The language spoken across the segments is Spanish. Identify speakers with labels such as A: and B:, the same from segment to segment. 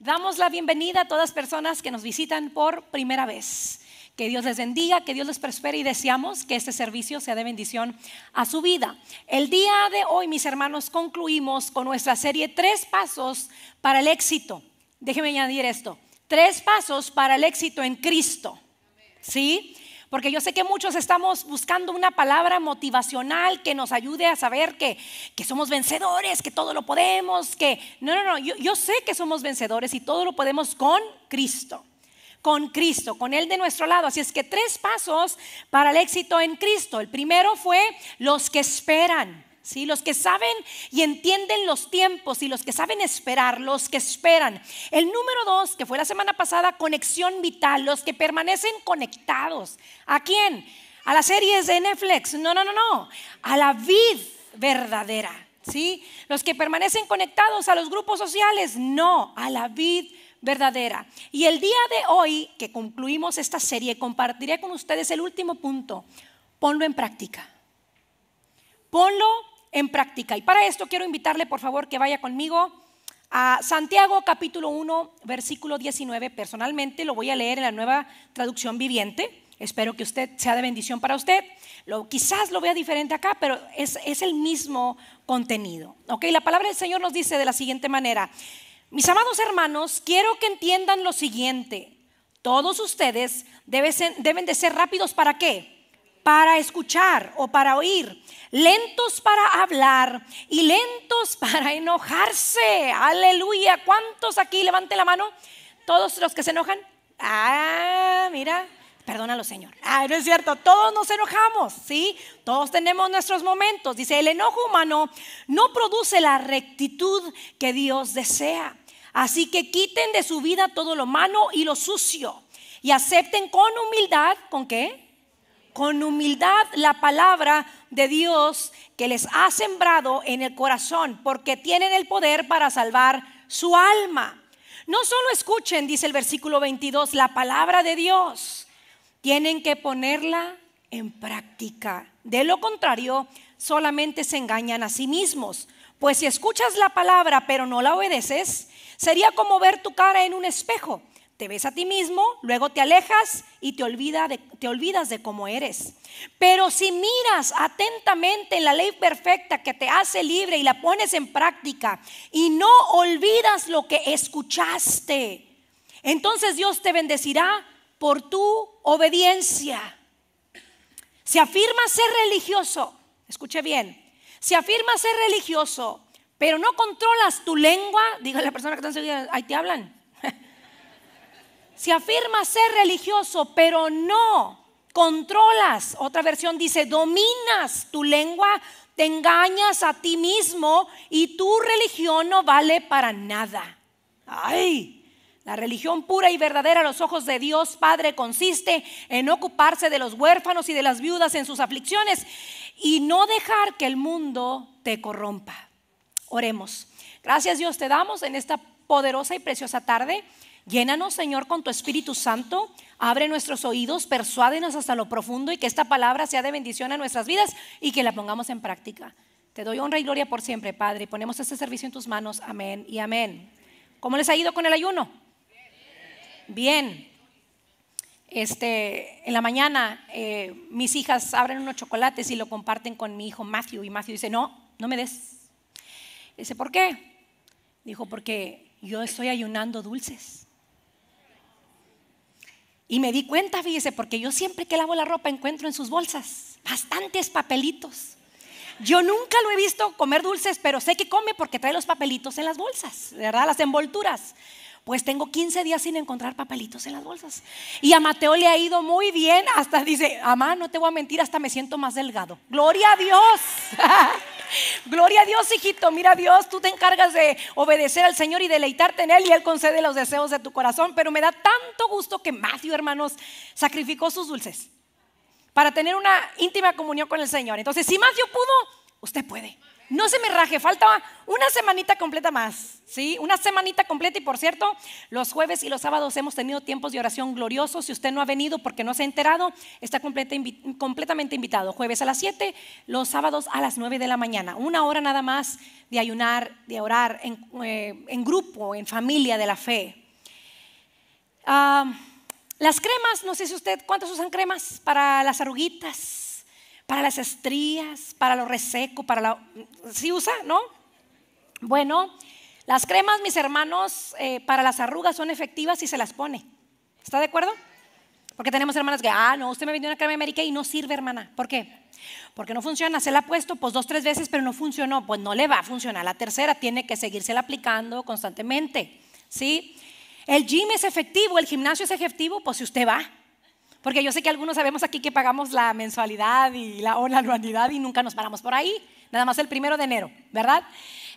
A: Damos la bienvenida a todas personas que nos visitan por primera vez. Que Dios les bendiga, que Dios les prospere y deseamos que este servicio sea de bendición a su vida. El día de hoy, mis hermanos, concluimos con nuestra serie Tres Pasos para el Éxito. Déjeme añadir esto. Tres pasos para el éxito en Cristo. ¿Sí? Porque yo sé que muchos estamos buscando una palabra motivacional que nos ayude a saber que, somos vencedores, que todo lo podemos, que... No, no, no, yo, yo sé que somos vencedores y todo lo podemos con Cristo con Cristo, con Él de nuestro lado. Así es que tres pasos para el éxito en Cristo. El primero fue los que esperan. Los que saben y entienden los tiempos y los que saben esperar, los que esperan. El número dos, que fue la semana pasada, conexión vital, los que permanecen conectados. ¿A quién? A las series de Netflix. No, no, no, no. A la vid verdadera. ¿Sí? Los que permanecen conectados a los grupos sociales, no, a la vid verdadera. Y el día de hoy que concluimos esta serie, compartiré con ustedes el último punto. Ponlo en práctica. Ponlo en práctica. Y para esto quiero invitarle, por favor, que vaya conmigo a Santiago capítulo 1, versículo 19. Personalmente lo voy a leer en la nueva traducción viviente. Espero que usted sea de bendición para usted. Lo, quizás lo vea diferente acá, pero es, el mismo contenido. ok La palabra del Señor nos dice de la siguiente manera. Mis amados hermanos, quiero que entiendan lo siguiente. Todos ustedes deben de ser rápidos para qué? para escuchar o para oír, lentos para hablar y lentos para enojarse. Aleluya. ¿Cuántos aquí levanten la mano? Todos los que se enojan. Ah, mira, perdónalo, Señor. Ah, no es cierto, todos nos enojamos, ¿sí? Todos tenemos nuestros momentos. Dice, el enojo humano no produce la rectitud que Dios desea. Así que quiten de su vida todo lo malo y lo sucio y acepten con humildad, ¿con qué? con humildad la palabra de Dios que les ha sembrado en el corazón, porque tienen el poder para salvar su alma. No solo escuchen, dice el versículo 22, la palabra de Dios, tienen que ponerla en práctica. De lo contrario, solamente se engañan a sí mismos. Pues si escuchas la palabra pero no la obedeces, sería como ver tu cara en un espejo te ves a ti mismo, luego te alejas y te, olvida te, olvidas de cómo eres. Pero si miras atentamente en la ley perfecta que te hace libre y la pones en práctica y no olvidas lo que escuchaste, entonces Dios te bendecirá por tu obediencia. Si afirmas ser religioso, escuche bien, si afirmas ser religioso, pero no controlas tu lengua, diga la persona que está enseguida, ahí te hablan. Si afirma ser religioso, pero no controlas. Otra versión dice, dominas tu lengua, te engañas a ti mismo y tu religión no vale para nada. Ay, la religión pura y verdadera a los ojos de Dios Padre consiste en ocuparse de los huérfanos y de las viudas en sus aflicciones y no dejar que el mundo te corrompa. Oremos. Gracias Dios te damos en esta poderosa y preciosa tarde. Llénanos, Señor, con tu Espíritu Santo. Abre nuestros oídos, persuádenos hasta lo profundo y que esta palabra sea de bendición a nuestras vidas y que la pongamos en práctica. Te doy honra y gloria por siempre, Padre. Ponemos este servicio en tus manos. Amén y amén. ¿Cómo les ha ido con el ayuno? Bien. Este, en la mañana eh, mis hijas abren unos chocolates y lo comparten con mi hijo Matthew. Y Matthew dice, no, no me des. Dice, ¿por qué? Dijo, porque yo estoy ayunando dulces. Y me di cuenta, fíjese, porque yo siempre que lavo la ropa encuentro en sus bolsas bastantes papelitos. Yo nunca lo he visto comer dulces, pero sé que come porque trae los papelitos en las bolsas, ¿verdad? Las envolturas. Pues tengo 15 días sin encontrar papelitos en las bolsas. Y a Mateo le ha ido muy bien, hasta dice, mamá, no te voy a mentir, hasta me siento más delgado. Gloria a Dios. Gloria a Dios, hijito. Mira, Dios, tú te encargas de obedecer al Señor y deleitarte en Él y Él concede los deseos de tu corazón. Pero me da tanto gusto que Matthew, hermanos, sacrificó sus dulces para tener una íntima comunión con el Señor. Entonces, si Matthew pudo, usted puede no se me raje, falta una semanita completa más, ¿sí? Una semanita completa y por cierto, los jueves y los sábados hemos tenido tiempos de oración gloriosos. Si usted no ha venido porque no se ha enterado, está completamente invitado. Jueves a las 7, los sábados a las 9 de la mañana. Una hora nada más de ayunar, de orar en, eh, grupo, en familia de la fe. Ah, las cremas, no sé si usted, ¿cuántos usan cremas para las arruguitas? para las estrías, para lo reseco, para la... ¿Sí usa? ¿No? Bueno, las cremas, mis hermanos, eh, para las arrugas son efectivas si se las pone. ¿Está de acuerdo? Porque tenemos hermanas que, ah, no, usted me vendió una crema América y no sirve, hermana. ¿Por qué? Porque no funciona. Se la ha puesto pues dos, tres veces, pero no funcionó. Pues no le va a funcionar. La tercera tiene que la aplicando constantemente. ¿Sí? El gym es efectivo, el gimnasio es efectivo, pues si usted va. Porque yo sé que algunos sabemos aquí que pagamos la mensualidad y la, o la anualidad y nunca nos paramos por ahí, nada más el primero de enero, ¿verdad?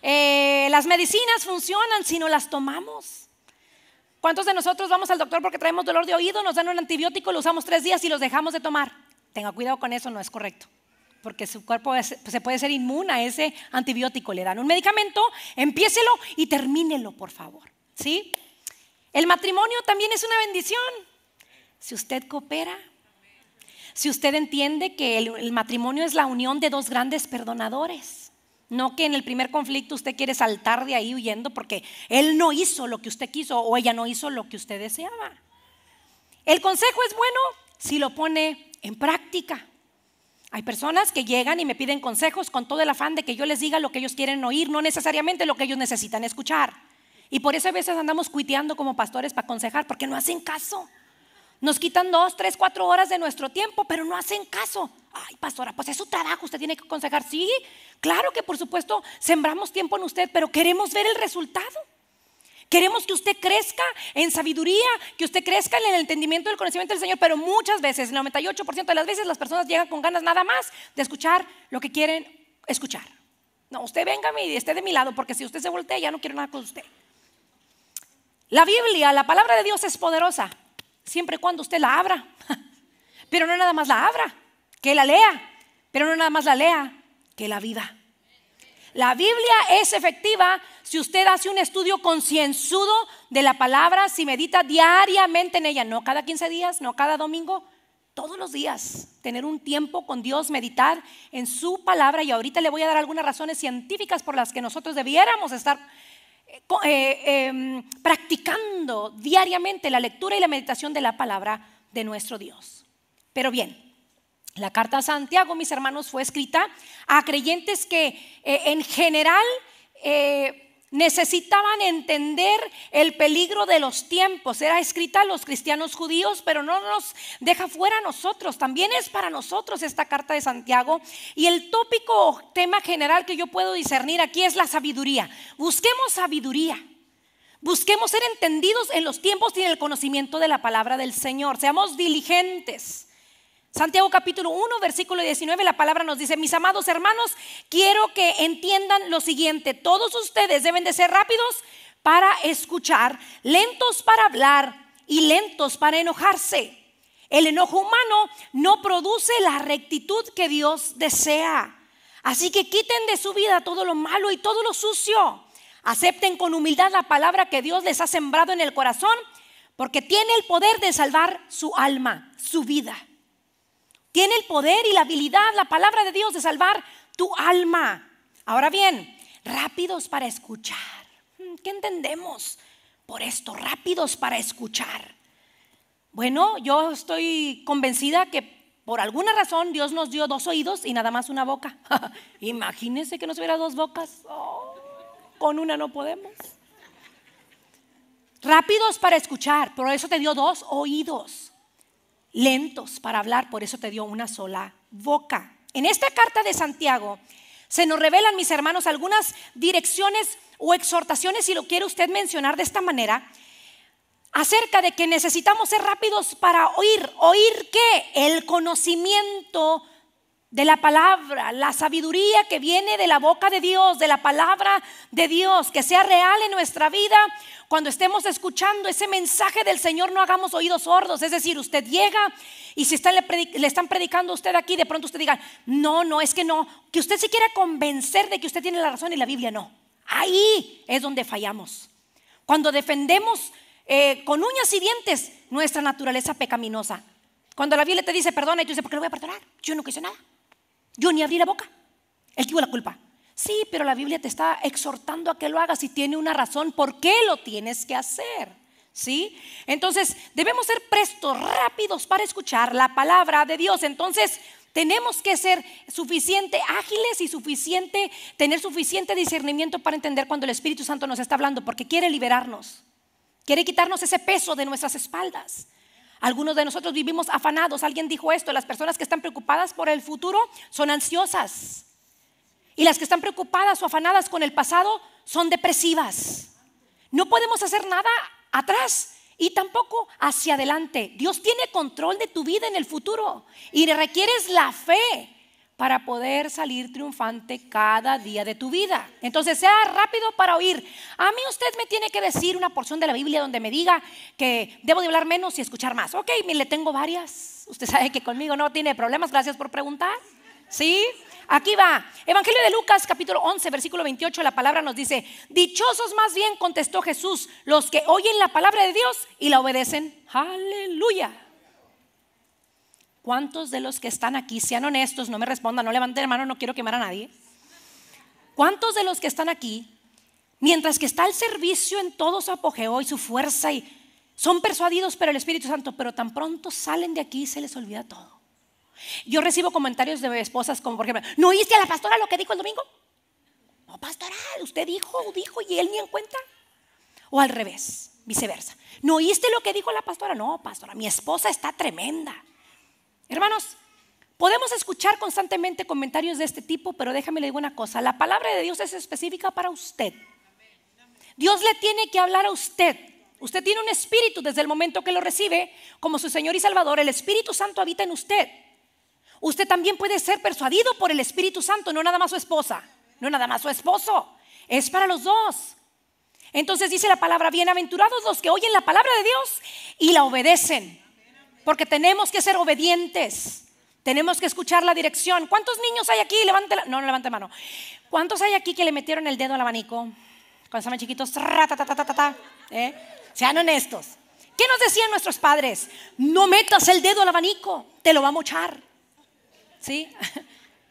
A: Eh, las medicinas funcionan si no las tomamos. ¿Cuántos de nosotros vamos al doctor porque traemos dolor de oído, nos dan un antibiótico, lo usamos tres días y los dejamos de tomar? Tenga cuidado con eso, no es correcto porque su cuerpo se puede ser inmune a ese antibiótico. Le dan un medicamento, empiéselo y termínelo, por favor. ¿Sí? El matrimonio también es una bendición si usted coopera, si usted entiende que el, matrimonio es la unión de dos grandes perdonadores. No que en el primer conflicto usted quiere saltar de ahí huyendo porque él no hizo lo que usted quiso o ella no hizo lo que usted deseaba. El consejo es bueno si lo pone en práctica. Hay personas que llegan y me piden consejos con todo el afán de que yo les diga lo que ellos quieren oír, no necesariamente lo que ellos necesitan escuchar. Y por eso a veces andamos cuiteando como pastores para aconsejar porque no hacen caso. Nos quitan dos, tres, cuatro horas de nuestro tiempo, pero no hacen caso. Ay, pastora, pues es su trabajo, usted tiene que aconsejar. Sí, claro que por supuesto sembramos tiempo en usted, pero queremos ver el resultado. Queremos que usted crezca en sabiduría, que usted crezca en el entendimiento del conocimiento del Señor, pero muchas veces, el 98% de las veces, las personas llegan con ganas nada más de escuchar lo que quieren escuchar. No, usted venga y esté de mi lado, porque si usted se voltea, ya no quiero nada con usted. La Biblia, la palabra de Dios es poderosa siempre y cuando usted la abra. Pero no nada más la abra, que la lea, pero no nada más la lea, que la vida. La Biblia es efectiva si usted hace un estudio concienzudo de la palabra, si medita diariamente en ella, no cada 15 días, no cada domingo, todos los días. Tener un tiempo con Dios, meditar en su palabra y ahorita le voy a dar algunas razones científicas por las que nosotros debiéramos estar eh, em, practicando diariamente la lectura y la meditación de la palabra de nuestro Dios. Pero bien, la carta a Santiago, mis hermanos, fue escrita a creyentes que eh, en general eh, necesitaban entender el peligro de los tiempos. Era escrita a los cristianos judíos, pero no nos deja fuera a nosotros. También es para nosotros esta carta de Santiago. Y el tópico tema general que yo puedo discernir aquí es la sabiduría. Busquemos sabiduría. Busquemos ser entendidos en los tiempos y en el conocimiento de la palabra del Señor. Seamos diligentes Santiago capítulo 1, versículo 19, la palabra nos dice, mis amados hermanos, quiero que entiendan lo siguiente, todos ustedes deben de ser rápidos para escuchar, lentos para hablar y lentos para enojarse. El enojo humano no produce la rectitud que Dios desea. Así que quiten de su vida todo lo malo y todo lo sucio. Acepten con humildad la palabra que Dios les ha sembrado en el corazón, porque tiene el poder de salvar su alma, su vida. Tiene el poder y la habilidad, la palabra de Dios, de salvar tu alma. Ahora bien, rápidos para escuchar. Hmm, ¿Qué entendemos por esto? Rápidos para escuchar. Bueno, yo estoy convencida que por alguna razón Dios nos dio dos oídos y nada más una boca. Imagínense que nos hubiera dos bocas. Oh, con una no podemos. Rápidos para escuchar, por eso te dio dos oídos lentos para hablar, por eso te dio una sola boca. En esta carta de Santiago se nos revelan, mis hermanos, algunas direcciones o exhortaciones, si lo quiere usted mencionar de esta manera, acerca de que necesitamos ser rápidos para oír. ¿Oír qué? El conocimiento de la palabra, la sabiduría que viene de la boca de Dios, de la palabra de Dios, que sea real en nuestra vida. Cuando estemos escuchando ese mensaje del Señor, no hagamos oídos sordos. Es decir, usted llega y si le, están predicando a usted aquí, de pronto usted diga, no, no, es que no, que usted se quiera convencer de que usted tiene la razón y la Biblia no. Ahí es donde fallamos. Cuando defendemos eh, con uñas y dientes nuestra naturaleza pecaminosa. Cuando la Biblia te dice perdona y tú dices, ¿por qué le voy a perdonar? Yo no quise nada. Yo ni abrí la boca. Él tuvo la culpa. Sí, pero la Biblia te está exhortando a que lo hagas y tiene una razón por qué lo tienes que hacer. ¿Sí? Entonces, debemos ser prestos, rápidos para escuchar la palabra de Dios. Entonces, tenemos que ser suficiente ágiles y suficiente tener suficiente discernimiento para entender cuando el Espíritu Santo nos está hablando porque quiere liberarnos. Quiere quitarnos ese peso de nuestras espaldas. Algunos de nosotros vivimos afanados. Alguien dijo esto, las personas que están preocupadas por el futuro son ansiosas. Y las que están preocupadas o afanadas con el pasado son depresivas. No podemos hacer nada atrás y tampoco hacia adelante. Dios tiene control de tu vida en el futuro y le requieres la fe para poder salir triunfante cada día de tu vida. Entonces, sea rápido para oír. A mí usted me tiene que decir una porción de la Biblia donde me diga que debo de hablar menos y escuchar más. Ok, le tengo varias. Usted sabe que conmigo no tiene problemas. Gracias por preguntar. ¿Sí? Aquí va. Evangelio de Lucas capítulo 11, versículo 28, la palabra nos dice, dichosos más bien, contestó Jesús, los que oyen la palabra de Dios y la obedecen. Aleluya. ¿Cuántos de los que están aquí, sean honestos, no me respondan, no levanten la mano, no quiero quemar a nadie? ¿Cuántos de los que están aquí, mientras que está el servicio en todo su apogeo y su fuerza y son persuadidos por el Espíritu Santo, pero tan pronto salen de aquí y se les olvida todo? Yo recibo comentarios de esposas como, por ejemplo, ¿no oíste a la pastora lo que dijo el domingo? No, pastora, usted dijo, dijo y él ni en cuenta. O al revés, viceversa. ¿No oíste lo que dijo la pastora? No, pastora, mi esposa está tremenda. Hermanos, podemos escuchar constantemente comentarios de este tipo, pero déjame le digo una cosa, la palabra de Dios es específica para usted. Dios le tiene que hablar a usted. Usted tiene un espíritu desde el momento que lo recibe como su Señor y Salvador. El Espíritu Santo habita en usted. Usted también puede ser persuadido por el Espíritu Santo, no nada más su esposa, no nada más su esposo. Es para los dos. Entonces dice la palabra, bienaventurados los que oyen la palabra de Dios y la obedecen porque tenemos que ser obedientes. Tenemos que escuchar la dirección. ¿Cuántos niños hay aquí? Levante la... No, no levante mano. ¿Cuántos hay aquí que le metieron el dedo al abanico? Cuando estaban chiquitos. ¿Eh? Sean honestos. ¿Qué nos decían nuestros padres? No metas el dedo al abanico, te lo va a mochar. ¿Sí?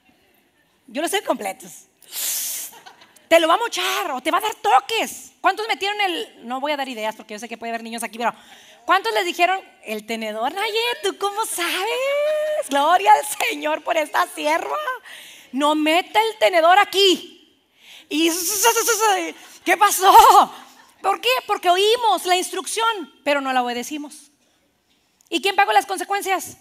A: Yo lo sé completos. Te lo va a mochar o te va a dar toques. ¿Cuántos metieron el.? No voy a dar ideas porque yo sé que puede haber niños aquí, pero ¿Cuántos les dijeron el tenedor? Oye, ¿tú cómo sabes? Gloria al Señor por esta sierva. No meta el tenedor aquí. Y ¿qué pasó? ¿Por qué? Porque oímos la instrucción, pero no la obedecimos. ¿Y quién pagó las consecuencias?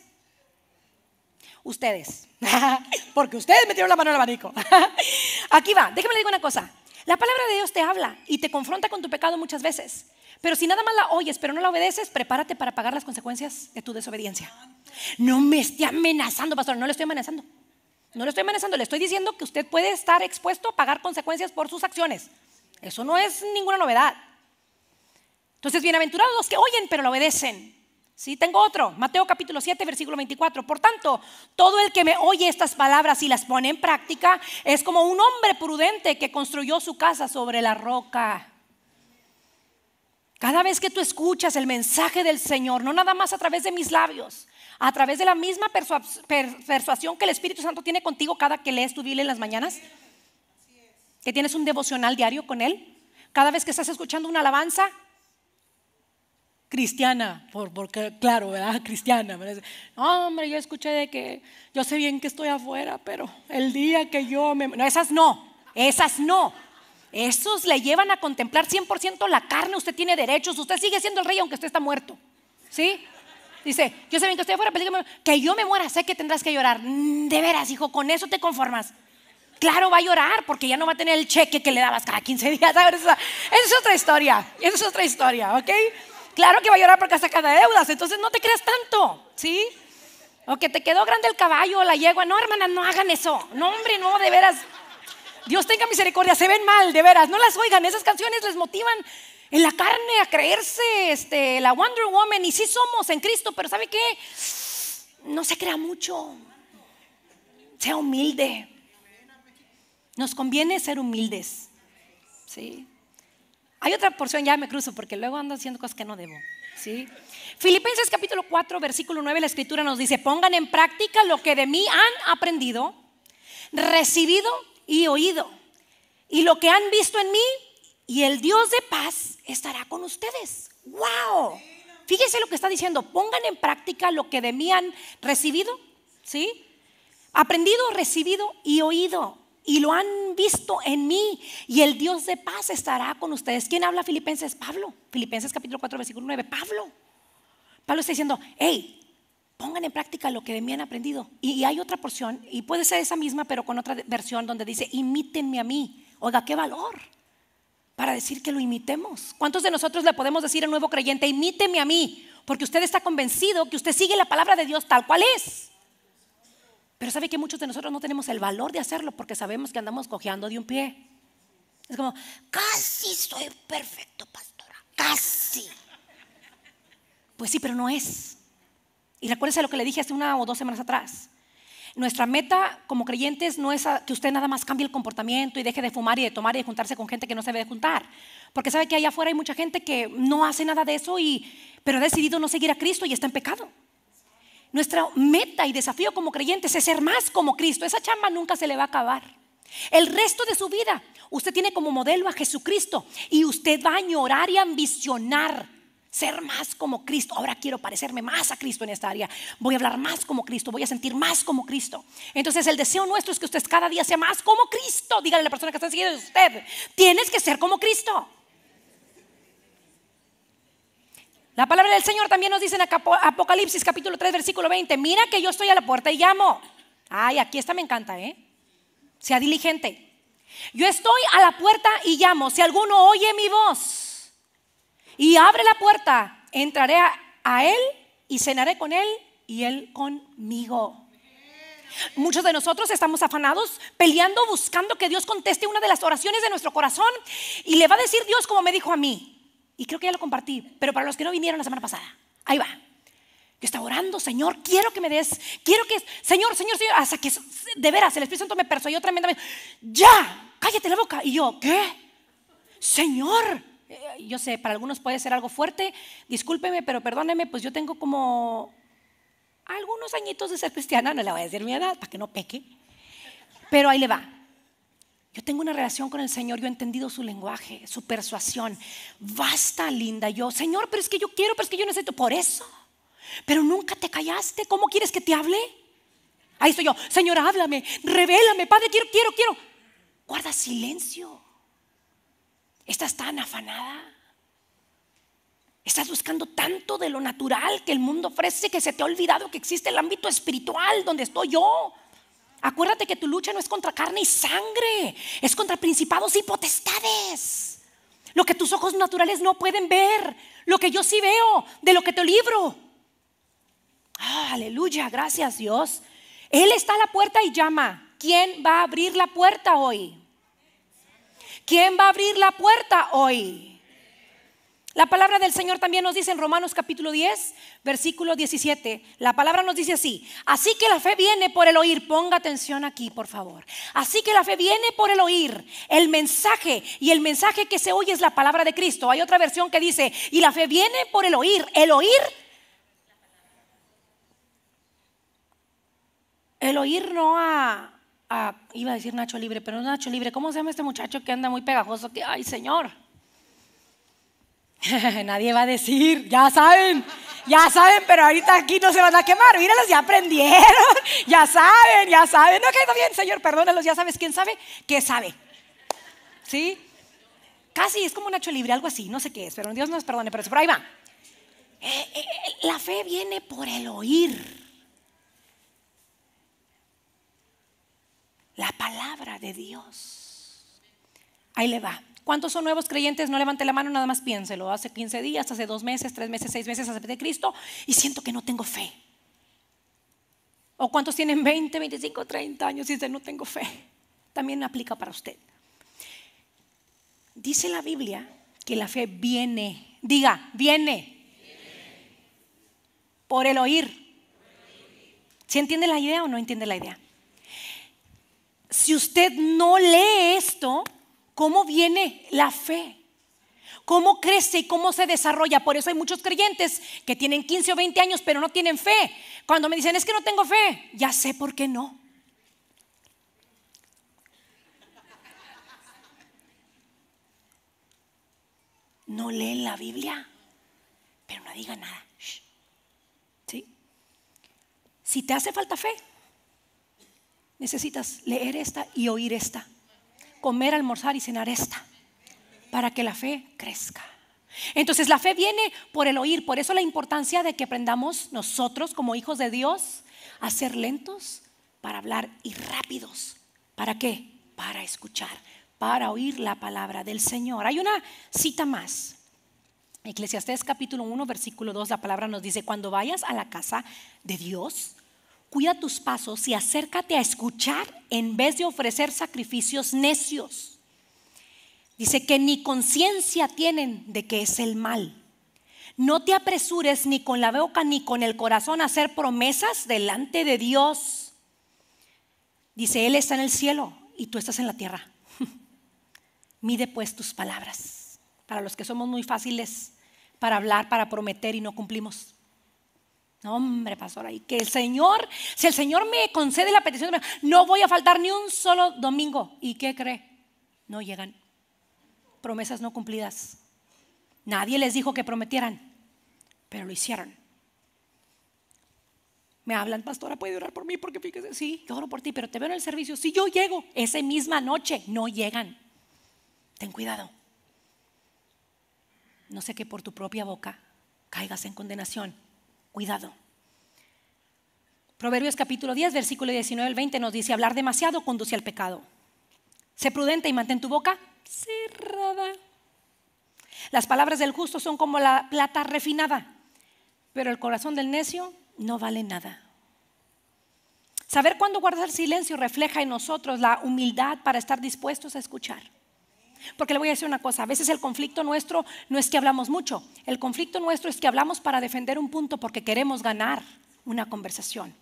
A: Ustedes. Porque ustedes metieron la mano en el abanico. Aquí va, déjeme le digo una cosa. La palabra de Dios te habla y te confronta con tu pecado muchas veces. Pero si nada más la oyes, pero no la obedeces, prepárate para pagar las consecuencias de tu desobediencia. No me esté amenazando, pastor, no le estoy amenazando. No le estoy amenazando, le estoy diciendo que usted puede estar expuesto a pagar consecuencias por sus acciones. Eso no es ninguna novedad. Entonces, bienaventurados los que oyen, pero lo obedecen. Sí, tengo otro, Mateo capítulo 7, versículo 24. Por tanto, todo el que me oye estas palabras y las pone en práctica es como un hombre prudente que construyó su casa sobre la roca. Cada vez que tú escuchas el mensaje del Señor, no nada más a través de mis labios, a través de la misma persuasión que el Espíritu Santo tiene contigo cada que lees tu Biblia en las mañanas, que tienes un devocional diario con Él, cada vez que estás escuchando una alabanza cristiana, porque claro, ¿verdad? Cristiana. No, hombre, yo escuché de que yo sé bien que estoy afuera, pero el día que yo me... No, esas no, esas no. Esos le llevan a contemplar 100% la carne, usted tiene derechos, usted sigue siendo el rey aunque usted está muerto. ¿Sí? Dice, yo sé bien que estoy fuera pero que yo me muera, sé que tendrás que llorar. Mm, de veras, hijo, con eso te conformas. Claro, va a llorar porque ya no va a tener el cheque que le dabas cada 15 días. Esa, esa es otra historia, esa es otra historia, ¿ok? Claro que va a llorar porque saca cada deudas, entonces no te creas tanto, ¿sí? O que te quedó grande el caballo o la yegua. No, hermana, no hagan eso. No, hombre, no, de veras, Dios tenga misericordia, se ven mal, de veras, no las oigan, esas canciones les motivan en la carne a creerse este, la Wonder Woman y sí somos en Cristo, pero ¿sabe qué? No se crea mucho, sea humilde. Nos conviene ser humildes. ¿sí? Hay otra porción, ya me cruzo porque luego ando haciendo cosas que no debo. ¿sí? Filipenses capítulo 4, versículo 9, la escritura nos dice, pongan en práctica lo que de mí han aprendido, recibido y oído. Y lo que han visto en mí, y el Dios de paz estará con ustedes. ¡Wow! Fíjese lo que está diciendo. Pongan en práctica lo que de mí han recibido, ¿sí? Aprendido, recibido y oído. Y lo han visto en mí. Y el Dios de paz estará con ustedes. ¿Quién habla Filipenses? Pablo. Filipenses capítulo 4, versículo 9. Pablo. Pablo está diciendo, hey, pongan en práctica lo que de mí han aprendido. Y, hay otra porción, y puede ser esa misma, pero con otra versión donde dice, imítenme a mí. Oiga, qué valor para decir que lo imitemos. ¿Cuántos de nosotros le podemos decir al nuevo creyente, imíteme a mí? Porque usted está convencido que usted sigue la palabra de Dios tal cual es. Pero sabe que muchos de nosotros no tenemos el valor de hacerlo porque sabemos que andamos cojeando de un pie. Es como, casi soy perfecto, pastora, casi. Pues sí, pero no es. Y recuérdese lo que le dije hace una o dos semanas atrás. Nuestra meta como creyentes no es que usted nada más cambie el comportamiento y deje de fumar y de tomar y de juntarse con gente que no se debe de juntar. Porque sabe que allá afuera hay mucha gente que no hace nada de eso, y, pero ha decidido no seguir a Cristo y está en pecado. Nuestra meta y desafío como creyentes es ser más como Cristo. Esa chamba nunca se le va a acabar. El resto de su vida, usted tiene como modelo a Jesucristo y usted va a añorar y ambicionar ser más como Cristo. Ahora quiero parecerme más a Cristo en esta área. Voy a hablar más como Cristo, voy a sentir más como Cristo. Entonces el deseo nuestro es que usted cada día sea más como Cristo. Dígale a la persona que está siguiendo usted, tienes que ser como Cristo. La palabra del Señor también nos dice en Apocalipsis capítulo 3 versículo 20, mira que yo estoy a la puerta y llamo. Ay, aquí esta me encanta, ¿eh? Sea diligente. Yo estoy a la puerta y llamo. Si alguno oye mi voz y abre la puerta, entraré a, Él y cenaré con Él y Él conmigo. Muchos de nosotros estamos afanados, peleando, buscando que Dios conteste una de las oraciones de nuestro corazón y le va a decir Dios como me dijo a mí. Y creo que ya lo compartí, pero para los que no vinieron la semana pasada, ahí va. Yo estaba orando, Señor, quiero que me des, quiero que, Señor, Señor, Señor, hasta que de veras el Espíritu Santo me persuadió tremendamente. Ya, cállate la boca. Y yo, ¿qué? Señor, eh, yo sé, para algunos puede ser algo fuerte, discúlpeme, pero perdóneme, pues yo tengo como algunos añitos de ser cristiana, no le voy a decir mi edad para que no peque, pero ahí le va. Yo tengo una relación con el Señor, yo he entendido su lenguaje, su persuasión. Basta, linda, yo, Señor, pero es que yo quiero, pero es que yo necesito, por eso. Pero nunca te callaste, ¿cómo quieres que te hable? Ahí estoy yo, Señor, háblame, revélame, Padre, quiero, quiero, quiero. Guarda silencio. ¿Estás tan afanada? ¿Estás buscando tanto de lo natural que el mundo ofrece que se te ha olvidado que existe el ámbito espiritual donde estoy yo? Acuérdate que tu lucha no es contra carne y sangre, es contra principados y potestades. Lo que tus ojos naturales no pueden ver, lo que yo sí veo, de lo que te libro. Ah, aleluya, gracias Dios. Él está a la puerta y llama. ¿Quién va a abrir la puerta hoy? ¿Quién va a abrir la puerta hoy? La palabra del Señor también nos dice en Romanos capítulo 10, versículo 17. La palabra nos dice así. Así que la fe viene por el oír. Ponga atención aquí, por favor. Así que la fe viene por el oír el mensaje. Y el mensaje que se oye es la palabra de Cristo. Hay otra versión que dice, y la fe viene por el oír. El oír. El oír no ha iba a decir Nacho Libre, pero Nacho Libre, ¿cómo se llama este muchacho que anda muy pegajoso? Que, ay, señor. Nadie va a decir, ya saben, ya saben, pero ahorita aquí no se van a quemar. Míralos, ya aprendieron, ya saben, ya saben. No, que está bien, señor, perdónalos, ya sabes quién sabe, qué sabe. ¿Sí? Casi es como Nacho Libre, algo así, no sé qué es, pero Dios nos perdone, pero ahí va. Eh, eh, eh, la fe viene por el oír. la palabra de Dios. Ahí le va. ¿Cuántos son nuevos creyentes? No levante la mano, nada más piénselo. Hace 15 días, hace dos meses, tres meses, seis meses acepté de Cristo y siento que no tengo fe. ¿O cuántos tienen 20, 25, 30 años y dicen no tengo fe? También aplica para usted. Dice la Biblia que la fe viene. Diga, viene. Por el oír. ¿Se entiende la idea o no entiende la idea? si usted no lee esto, ¿cómo viene la fe? ¿Cómo crece y cómo se desarrolla? Por eso hay muchos creyentes que tienen 15 o 20 años pero no tienen fe. Cuando me dicen, es que no tengo fe, ya sé por qué no. No leen la Biblia, pero no digan nada. ¿Sí? Si te hace falta fe, necesitas leer esta y oír esta, comer, almorzar y cenar esta, para que la fe crezca. Entonces la fe viene por el oír, por eso la importancia de que aprendamos nosotros como hijos de Dios a ser lentos para hablar y rápidos. ¿Para qué? Para escuchar, para oír la palabra del Señor. Hay una cita más. Eclesiastés capítulo 1, versículo 2, la palabra nos dice, cuando vayas a la casa de Dios, Cuida tus pasos y acércate a escuchar en vez de ofrecer sacrificios necios. Dice que ni conciencia tienen de que es el mal. No te apresures ni con la boca ni con el corazón a hacer promesas delante de Dios. Dice, Él está en el cielo y tú estás en la tierra. Mide pues tus palabras. Para los que somos muy fáciles para hablar, para prometer y no cumplimos hombre, pastora, ahí que el Señor, si el Señor me concede la petición, no voy a faltar ni un solo domingo. ¿Y qué cree? No llegan. Promesas no cumplidas. Nadie les dijo que prometieran, pero lo hicieron. Me hablan, pastora, puede orar por mí porque fíjese, sí, yo oro por ti, pero te veo en el servicio. Si yo llego, esa misma noche no llegan. Ten cuidado. No sé que por tu propia boca caigas en condenación Cuidado. Proverbios capítulo 10, versículo 19 al 20 nos dice, hablar demasiado conduce al pecado. Sé prudente y mantén tu boca cerrada. Las palabras del justo son como la plata refinada, pero el corazón del necio no vale nada. Saber cuándo guardar silencio refleja en nosotros la humildad para estar dispuestos a escuchar. Porque le voy a decir una cosa, a veces el conflicto nuestro no es que hablamos mucho, el conflicto nuestro es que hablamos para defender un punto porque queremos ganar una conversación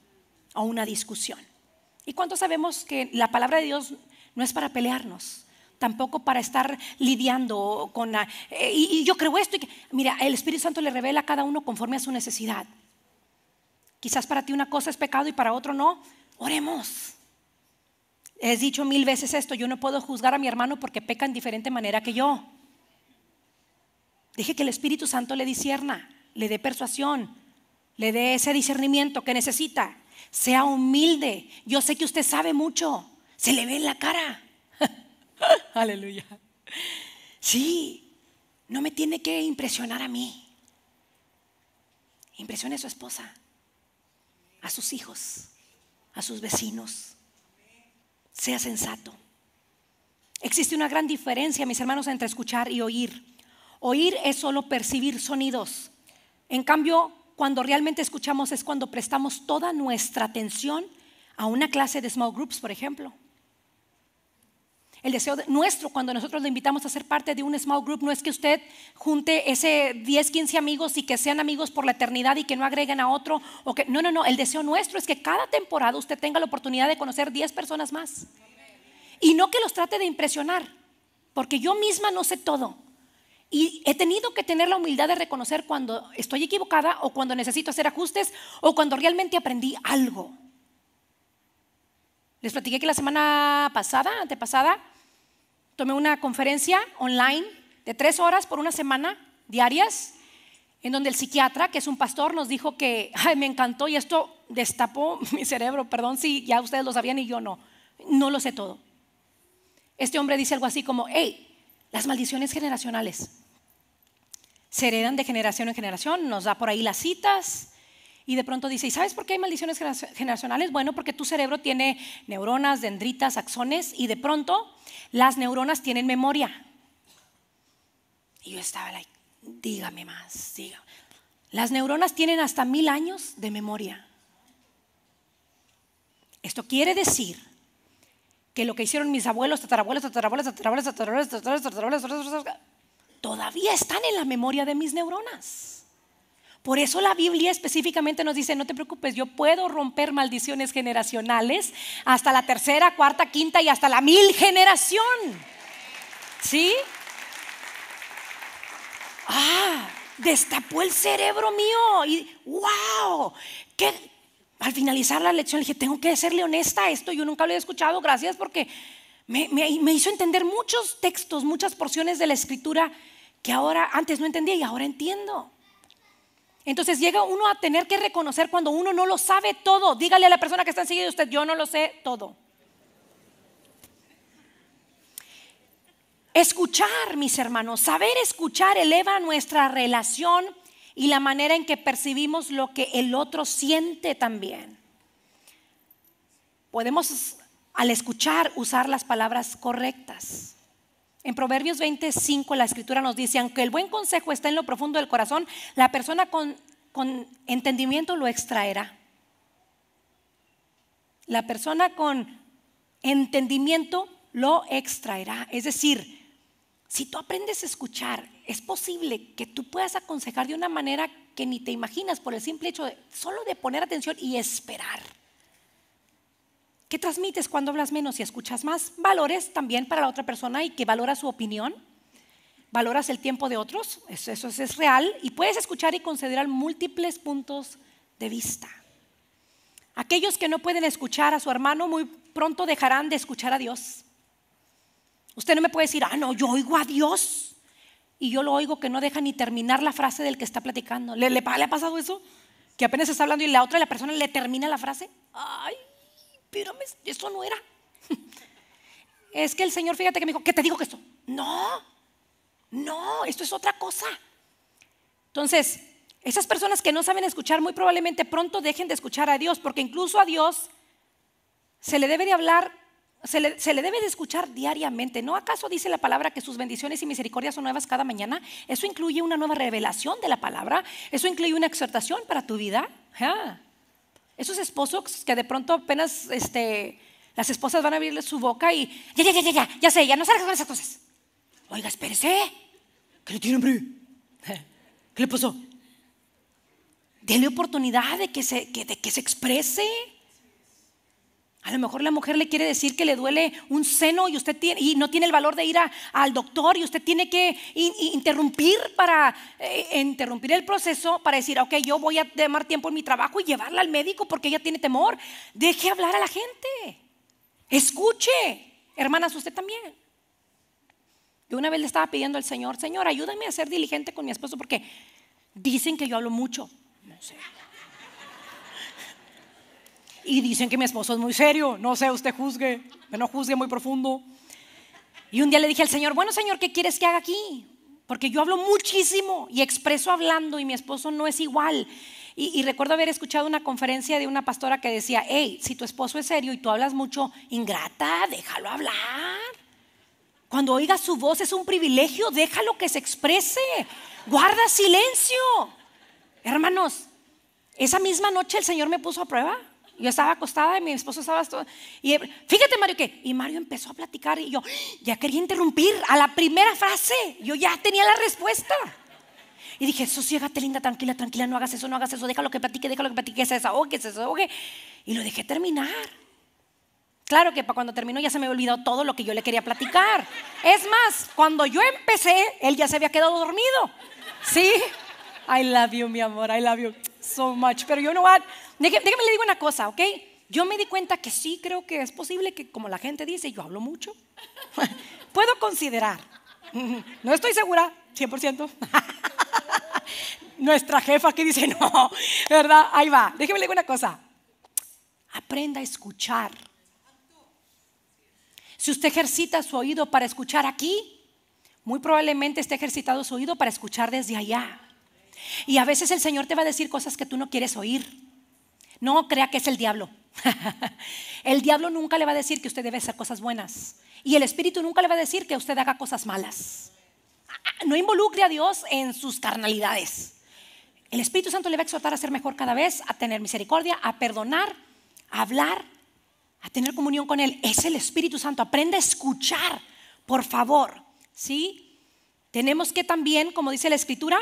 A: o una discusión. ¿Y cuánto sabemos que la palabra de Dios no es para pelearnos? Tampoco para estar lidiando con... Ah, eh, y, yo creo esto. Y mira, el Espíritu Santo le revela a cada uno conforme a su necesidad. Quizás para ti una cosa es pecado y para otro no. Oremos. He dicho mil veces esto, yo no puedo juzgar a mi hermano porque peca en diferente manera que yo. Deje que el Espíritu Santo le disierna, le dé persuasión, le dé ese discernimiento que necesita. Sea humilde. Yo sé que usted sabe mucho. Se le ve en la cara. Aleluya. Sí, no me tiene que impresionar a mí. Impresione a su esposa, a sus hijos, a sus vecinos, sea sensato. Existe una gran diferencia, mis hermanos, entre escuchar y oír. Oír es solo percibir sonidos. En cambio, cuando realmente escuchamos es cuando prestamos toda nuestra atención a una clase de small groups, por ejemplo, el deseo nuestro cuando nosotros le invitamos a ser parte de un small group no es que usted junte ese 10, 15 amigos y que sean amigos por la eternidad y que no agreguen a otro. O que, no, no, no. El deseo nuestro es que cada temporada usted tenga la oportunidad de conocer 10 personas más. Y no que los trate de impresionar, porque yo misma no sé todo. Y he tenido que tener la humildad de reconocer cuando estoy equivocada o cuando necesito hacer ajustes o cuando realmente aprendí algo. Les platiqué que la semana pasada, antepasada, tomé una conferencia online de tres horas por una semana diarias, en donde el psiquiatra, que es un pastor, nos dijo que Ay, me encantó y esto destapó mi cerebro. Perdón si ya ustedes lo sabían y yo no. No lo sé todo. Este hombre dice algo así como, hey, las maldiciones generacionales se heredan de generación en generación, nos da por ahí las citas, y de pronto dice, ¿y sabes por qué hay maldiciones generacionales? Bueno, porque tu cerebro tiene neuronas, dendritas, axones y de pronto las neuronas tienen memoria. Y yo estaba like, dígame más, dígame. Las neuronas tienen hasta mil años de memoria. Esto quiere decir que lo que hicieron mis abuelos, tatarabuelos, tatarabuelos, tatarabuelos, tatarabuelos, tatarabuelos, tatarabuelos, tatarabuelos, tatarabuelos todavía están en la memoria de mis neuronas. Por eso la Biblia específicamente nos dice, no te preocupes, yo puedo romper maldiciones generacionales hasta la tercera, cuarta, quinta y hasta la mil generación. ¿Sí? Ah, destapó el cerebro mío y wow, que al finalizar la lección le dije, tengo que serle honesta a esto, yo nunca lo he escuchado, gracias porque me, me hizo entender muchos textos, muchas porciones de la escritura que ahora antes no entendía y ahora entiendo. Entonces llega uno a tener que reconocer cuando uno no lo sabe todo. Dígale a la persona que está enseguida de usted, yo no lo sé todo. Escuchar, mis hermanos, saber escuchar eleva nuestra relación y la manera en que percibimos lo que el otro siente también. Podemos al escuchar usar las palabras correctas. En Proverbios 25 la escritura nos dice, aunque el buen consejo está en lo profundo del corazón, la persona con, con entendimiento lo extraerá. La persona con entendimiento lo extraerá. Es decir, si tú aprendes a escuchar, es posible que tú puedas aconsejar de una manera que ni te imaginas por el simple hecho de solo de poner atención y esperar. ¿Qué transmites cuando hablas menos y escuchas más? Valores también para la otra persona y que valora su opinión. Valoras el tiempo de otros, eso, es, real, y puedes escuchar y considerar múltiples puntos de vista. Aquellos que no pueden escuchar a su hermano muy pronto dejarán de escuchar a Dios. Usted no me puede decir, ah, no, yo oigo a Dios. Y yo lo oigo que no deja ni terminar la frase del que está platicando. ¿Le, ha pasado eso? Que apenas está hablando y la otra, la persona le termina la frase. Ay, pero eso no era. Es que el Señor, fíjate que me dijo, ¿qué te digo que esto? No, no, esto es otra cosa. Entonces, esas personas que no saben escuchar muy probablemente pronto dejen de escuchar a Dios, porque incluso a Dios se le debe de hablar, se le, debe de escuchar diariamente. ¿No acaso dice la palabra que sus bendiciones y misericordias son nuevas cada mañana? Eso incluye una nueva revelación de la palabra, eso incluye una exhortación para tu vida. Ah. Esos esposos que de pronto apenas este, las esposas van a abrirle su boca y ya, ya, ya, ya, ya, sé, ya no salgas con esas cosas. Oiga, espérese. ¿Qué le tiene ¿Qué le pasó? Dele oportunidad de que se, que, de que se exprese. A lo mejor la mujer le quiere decir que le duele un seno y usted tiene, y no tiene el valor de ir al doctor y usted tiene que interrumpir para eh, eh, interrumpir el proceso para decir, ok, yo voy a tomar tiempo en mi trabajo y llevarla al médico porque ella tiene temor. Deje hablar a la gente. Escuche, hermanas, usted también. Yo una vez le estaba pidiendo al Señor, Señor, ayúdame a ser diligente con mi esposo porque dicen que yo hablo mucho. No sé. Y dicen que mi esposo es muy serio, no sé, usted juzgue, no juzgue muy profundo. Y un día le dije al Señor, bueno Señor, ¿qué quieres que haga aquí? Porque yo hablo muchísimo y expreso hablando y mi esposo no es igual. Y, y, recuerdo haber escuchado una conferencia de una pastora que decía, hey, si tu esposo es serio y tú hablas mucho, ingrata, déjalo hablar. Cuando oigas su voz es un privilegio, déjalo que se exprese. Guarda silencio. Hermanos, esa misma noche el Señor me puso a prueba. Yo estaba acostada y mi esposo estaba todo. Y fíjate, Mario, que. Y Mario empezó a platicar y yo ya quería interrumpir a la primera frase. Yo ya tenía la respuesta. Y dije, sosiégate, linda, tranquila, tranquila, no hagas eso, no hagas eso, déjalo que platique, déjalo que platique, se desahogue, se desahogue. Y lo dejé terminar. Claro que para cuando terminó ya se me había olvidado todo lo que yo le quería platicar. Es más, cuando yo empecé, él ya se había quedado dormido. ¿Sí? I love you, mi amor, I love you so much. Pero you know what? Déjeme, le digo una cosa, ¿ok? Yo me di cuenta que sí creo que es posible que, como la gente dice, yo hablo mucho. Puedo considerar. No estoy segura, 100%. Nuestra jefa que dice, no, ¿verdad? Ahí va. Déjeme le digo una cosa. Aprenda a escuchar. Si usted ejercita su oído para escuchar aquí, muy probablemente esté ejercitado su oído para escuchar desde allá. Y a veces el Señor te va a decir cosas que tú no quieres oír. No crea que es el diablo. el diablo nunca le va a decir que usted debe hacer cosas buenas. Y el Espíritu nunca le va a decir que usted haga cosas malas. No involucre a Dios en sus carnalidades. El Espíritu Santo le va a exhortar a ser mejor cada vez, a tener misericordia, a perdonar, a hablar, a tener comunión con Él. Es el Espíritu Santo. Aprende a escuchar, por favor. ¿Sí? Tenemos que también, como dice la Escritura,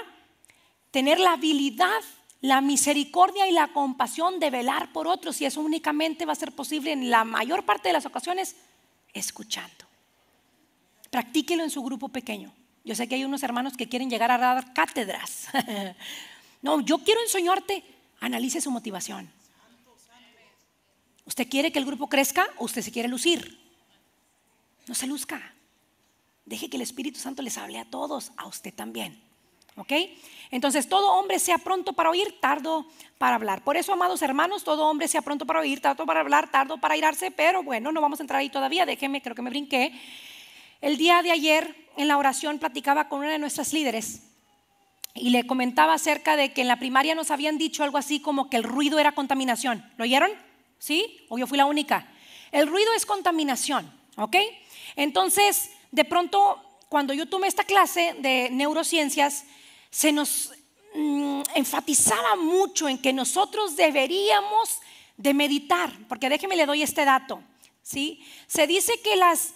A: tener la habilidad, la misericordia y la compasión de velar por otros. Y eso únicamente va a ser posible en la mayor parte de las ocasiones escuchando. Practíquelo en su grupo pequeño. Yo sé que hay unos hermanos que quieren llegar a dar cátedras. no, yo quiero enseñarte. Analice su motivación. ¿Usted quiere que el grupo crezca o usted se quiere lucir? No se luzca. Deje que el Espíritu Santo les hable a todos, a usted también. ¿Ok? Entonces, todo hombre sea pronto para oír, tardo para hablar. Por eso, amados hermanos, todo hombre sea pronto para oír, tardo para hablar, tardo para irarse, pero bueno, no vamos a entrar ahí todavía, déjenme, creo que me brinqué. El día de ayer, en la oración, platicaba con una de nuestras líderes y le comentaba acerca de que en la primaria nos habían dicho algo así como que el ruido era contaminación. ¿Lo oyeron? ¿Sí? ¿O yo fui la única? El ruido es contaminación, ¿ok? Entonces, de pronto, cuando yo tomé esta clase de neurociencias, se nos mm, enfatizaba mucho en que nosotros deberíamos de meditar, porque déjeme le doy este dato, ¿sí? Se dice que las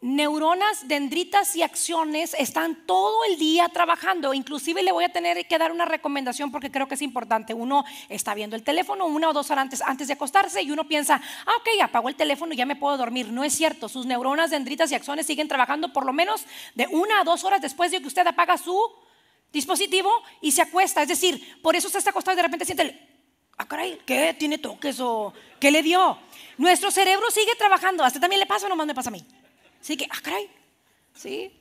A: neuronas, dendritas y acciones están todo el día trabajando. Inclusive le voy a tener que dar una recomendación porque creo que es importante. Uno está viendo el teléfono una o dos horas antes, antes de acostarse y uno piensa, ah, ok, apagó el teléfono y ya me puedo dormir. No es cierto, sus neuronas, dendritas y acciones siguen trabajando por lo menos de una a dos horas después de que usted apaga su dispositivo y se acuesta. Es decir, por eso se está acostado y de repente siente el, ah, caray, ¿qué? ¿Tiene toques o qué le dio? Nuestro cerebro sigue trabajando. hasta también le pasa o nomás me pasa a mí? Así que, ah, caray, ¿sí?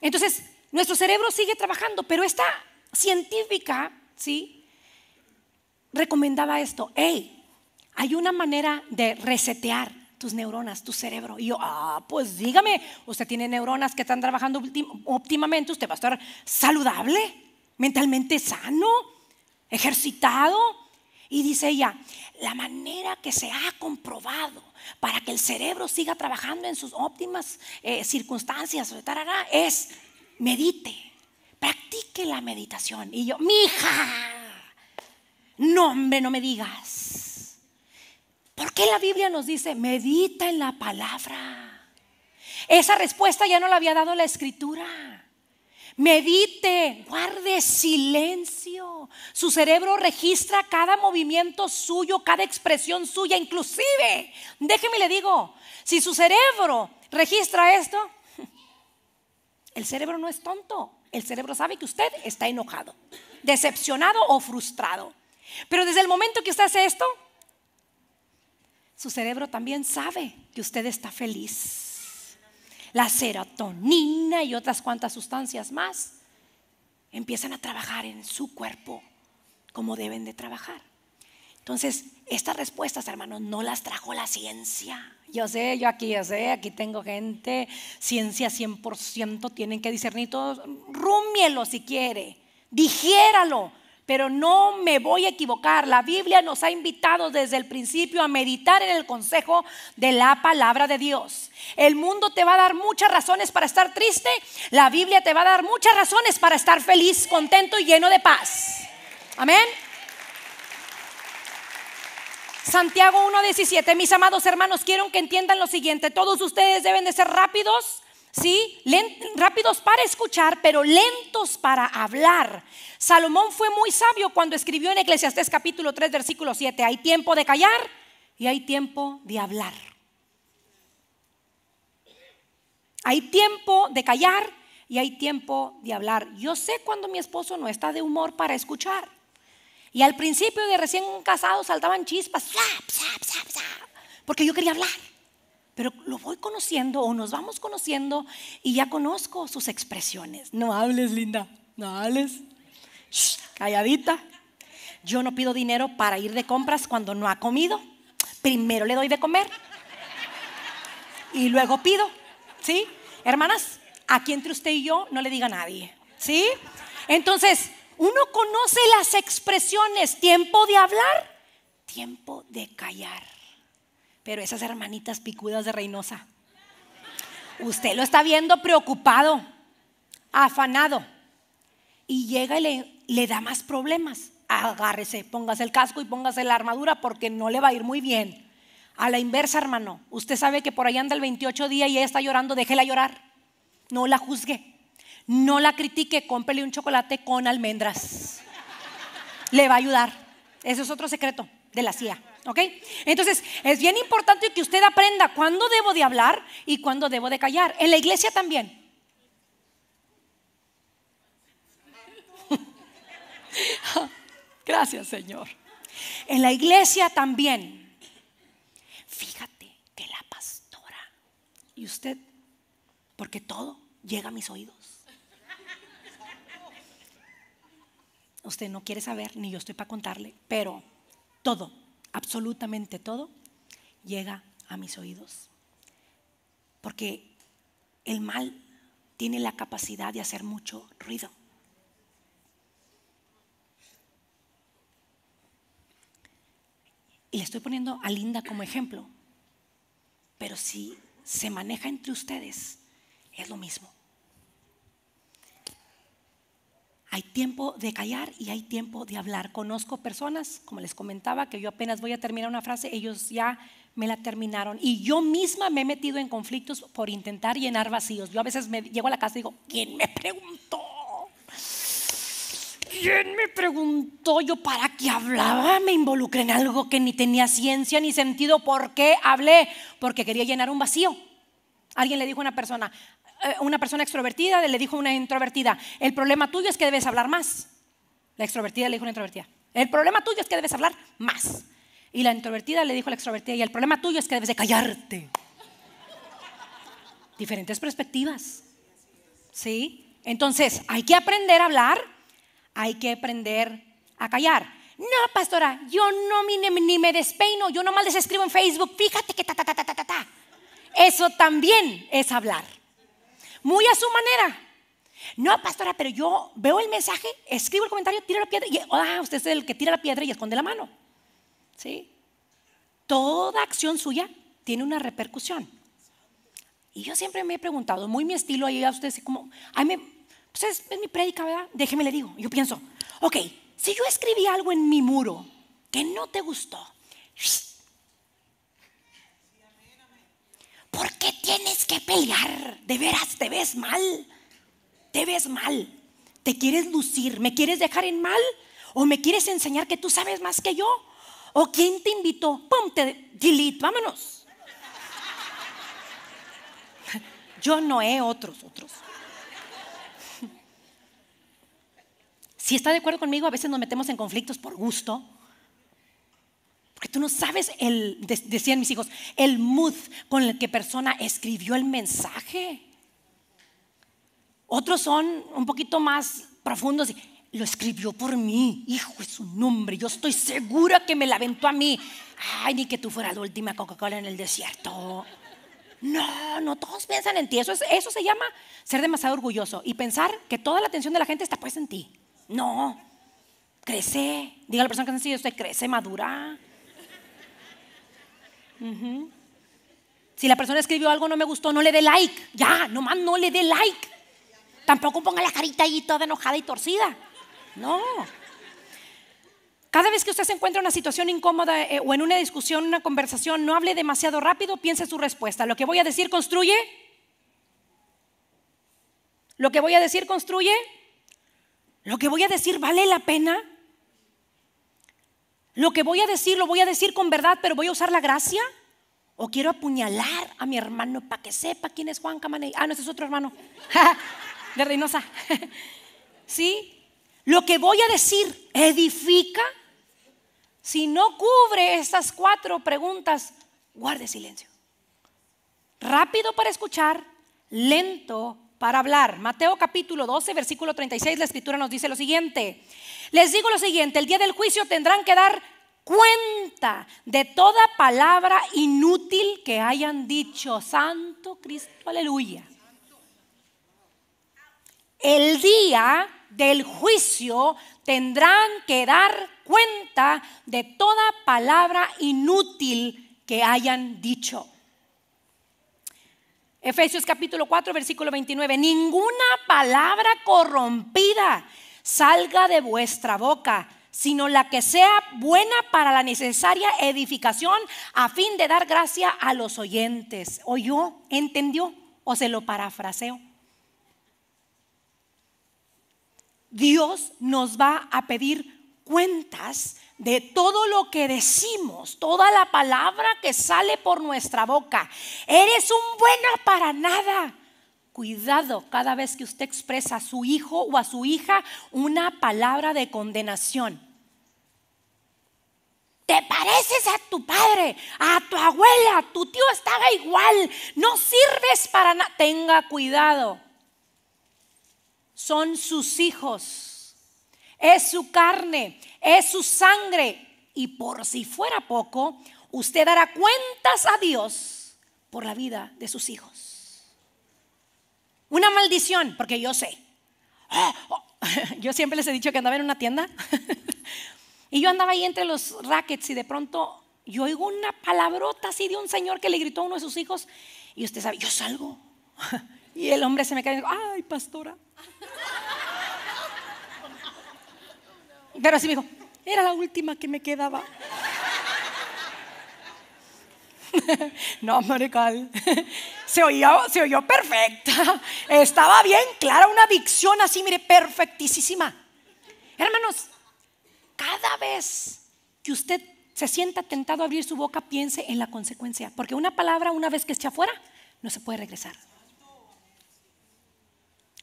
A: Entonces, nuestro cerebro sigue trabajando, pero esta científica, ¿sí? Recomendaba esto, hey, hay una manera de resetear tus neuronas, tu cerebro. Y yo, ah, pues dígame, usted tiene neuronas que están trabajando óptimamente, usted va a estar saludable, mentalmente sano, ejercitado. Y dice ella, la manera que se ha comprobado para que el cerebro siga trabajando en sus óptimas eh, circunstancias es medite, practique la meditación. Y yo, mija, no hombre, no me digas. ¿Por qué la Biblia nos dice, medita en la palabra? Esa respuesta ya no la había dado la escritura. Medite, guarde silencio. Su cerebro registra cada movimiento suyo, cada expresión suya, inclusive, déjeme le digo, si su cerebro registra esto, el cerebro no es tonto. El cerebro sabe que usted está enojado, decepcionado o frustrado. Pero desde el momento que usted hace esto, su cerebro también sabe que usted está feliz. La serotonina y otras cuantas sustancias más empiezan a trabajar en su cuerpo como deben de trabajar. Entonces, estas respuestas, hermanos, no las trajo la ciencia. Yo sé, yo aquí, yo sé, aquí tengo gente, ciencia 100%, tienen que discernir todo. rúmielo si quiere, digiéralo, pero no me voy a equivocar. La Biblia nos ha invitado desde el principio a meditar en el consejo de la palabra de Dios. El mundo te va a dar muchas razones para estar triste, la Biblia te va a dar muchas razones para estar feliz, contento y lleno de paz. Amén. Santiago 1:17, mis amados hermanos, quiero que entiendan lo siguiente, todos ustedes deben de ser rápidos ¿sí? rápidos para escuchar, pero lentos para hablar. Salomón fue muy sabio cuando escribió en Eclesiastés capítulo 3, versículo 7, hay tiempo de callar y hay tiempo de hablar. Hay tiempo de callar y hay tiempo de hablar. Yo sé cuando mi esposo no está de humor para escuchar. Y al principio de recién casado saltaban chispas, porque yo quería hablar pero lo voy conociendo o nos vamos conociendo y ya conozco sus expresiones. No hables, linda, no hables. calladita. Yo no pido dinero para ir de compras cuando no ha comido. Primero le doy de comer y luego pido. ¿Sí? Hermanas, aquí entre usted y yo no le diga a nadie. ¿Sí? Entonces, uno conoce las expresiones, tiempo de hablar, tiempo de callar pero esas hermanitas picudas de Reynosa. Usted lo está viendo preocupado, afanado, y llega y le, da más problemas. Agárrese, póngase el casco y póngase la armadura porque no le va a ir muy bien. A la inversa, hermano, usted sabe que por ahí anda el 28 día y ella está llorando, déjela llorar. No la juzgue, no la critique, cómprele un chocolate con almendras. Le va a ayudar. Ese es otro secreto de la CIA. ¿Ok? Entonces, es bien importante que usted aprenda cuándo debo de hablar y cuándo debo de callar. En la iglesia también. Gracias, Señor. En la iglesia también. Fíjate que la pastora y usted, porque todo llega a mis oídos. Usted no quiere saber, ni yo estoy para contarle, pero todo, absolutamente todo, llega a mis oídos. Porque el mal tiene la capacidad de hacer mucho ruido. Y le estoy poniendo a Linda como ejemplo, pero si se maneja entre ustedes, es lo mismo. Hay tiempo de callar y hay tiempo de hablar. Conozco personas, como les comentaba, que yo apenas voy a terminar una frase, ellos ya me la terminaron. Y yo misma me he metido en conflictos por intentar llenar vacíos. Yo a veces me llego a la casa y digo, ¿quién me preguntó? ¿Quién me preguntó yo para qué hablaba? Me involucré en algo que ni tenía ciencia ni sentido. ¿Por qué hablé? Porque quería llenar un vacío. Alguien le dijo a una persona, eh, una persona extrovertida le dijo a una introvertida, el problema tuyo es que debes hablar más. La extrovertida le dijo a una introvertida, el problema tuyo es que debes hablar más. Y la introvertida le dijo a la extrovertida, y el problema tuyo es que debes de callarte. Diferentes perspectivas. ¿Sí? Entonces, hay que aprender a hablar, hay que aprender a callar. No, pastora, yo no ni, me despeino, yo nomás les escribo en Facebook, fíjate que ta, ta, ta, ta, ta, ta. Eso también es hablar muy a su manera. No, pastora, pero yo veo el mensaje, escribo el comentario, tiro la piedra y ah, usted es el que tira la piedra y esconde la mano. ¿Sí? Toda acción suya tiene una repercusión. Y yo siempre me he preguntado, muy mi estilo, ahí a ustedes, como, ay, me, pues es, mi prédica, ¿verdad? Déjeme le digo. Yo pienso, ok, si yo escribí algo en mi muro que no te gustó, ¿Por qué tienes que pelear? De veras, te ves mal. Te ves mal. ¿Te quieres lucir? ¿Me quieres dejar en mal? ¿O me quieres enseñar que tú sabes más que yo? ¿O quién te invitó? ¡Pum! Te, delete, vámonos. Yo no, he ¿eh? otros, otros. Si está de acuerdo conmigo, a veces nos metemos en conflictos por gusto, porque tú no sabes, el, decían mis hijos, el mood con el que persona escribió el mensaje. Otros son un poquito más profundos. Y, lo escribió por mí, hijo es un nombre, yo estoy segura que me la aventó a mí. Ay, ni que tú fueras la última Coca-Cola en el desierto. No, no todos piensan en ti. Eso, eso se llama ser demasiado orgulloso y pensar que toda la atención de la gente está puesta en ti. No, crece. Diga a la persona que está usted crece, madura. Si la persona escribió algo no me gustó, no le dé like. Ya, nomás no le dé like. Tampoco ponga la carita ahí toda enojada y torcida. No. Cada vez que usted se encuentra en una situación incómoda eh, o en una discusión, una conversación, no hable demasiado rápido, piense su respuesta. Lo que voy a decir construye. Lo que voy a decir construye. Lo que voy a decir vale la pena. Lo que voy a decir lo voy a decir con verdad, pero voy a usar la gracia. O quiero apuñalar a mi hermano para que sepa quién es Juan Camaney. Ah, no, ese es otro hermano. de Reynosa. ¿Sí? Lo que voy a decir edifica. Si no cubre estas cuatro preguntas, guarde silencio. Rápido para escuchar, lento para hablar. Mateo capítulo 12, versículo 36, la escritura nos dice lo siguiente. Les digo lo siguiente, el día del juicio tendrán que dar cuenta de toda palabra inútil que hayan dicho. Santo Cristo, aleluya. El día del juicio tendrán que dar cuenta de toda palabra inútil que hayan dicho. Efesios capítulo 4, versículo 29. Ninguna palabra corrompida salga de vuestra boca, sino la que sea buena para la necesaria edificación a fin de dar gracia a los oyentes. ¿Oyó? ¿Entendió? ¿O se lo parafraseó? Dios nos va a pedir cuentas de todo lo que decimos, toda la palabra que sale por nuestra boca. Eres un bueno para nada. Cuidado cada vez que usted expresa a su hijo o a su hija una palabra de condenación. Te pareces a tu padre, a tu abuela, tu tío estaba igual, no sirves para nada. Tenga cuidado. Son sus hijos es su carne, es su sangre. Y por si fuera poco, usted dará cuentas a Dios por la vida de sus hijos. Una maldición, porque yo sé. Ah, oh, yo siempre les he dicho que andaba en una tienda. y yo andaba ahí entre los rackets y de pronto yo oigo una palabrota así de un señor que le gritó a uno de sus hijos. Y usted sabe, yo salgo. y el hombre se me cae y dice, ay, pastora. Pero así me dijo, era la última que me quedaba. No, marical. Se oyó, se oyó perfecta. Estaba bien clara, una dicción así, mire, perfectísima. Hermanos, cada vez que usted se sienta tentado a abrir su boca, piense en la consecuencia. Porque una palabra, una vez que esté afuera, no se puede regresar.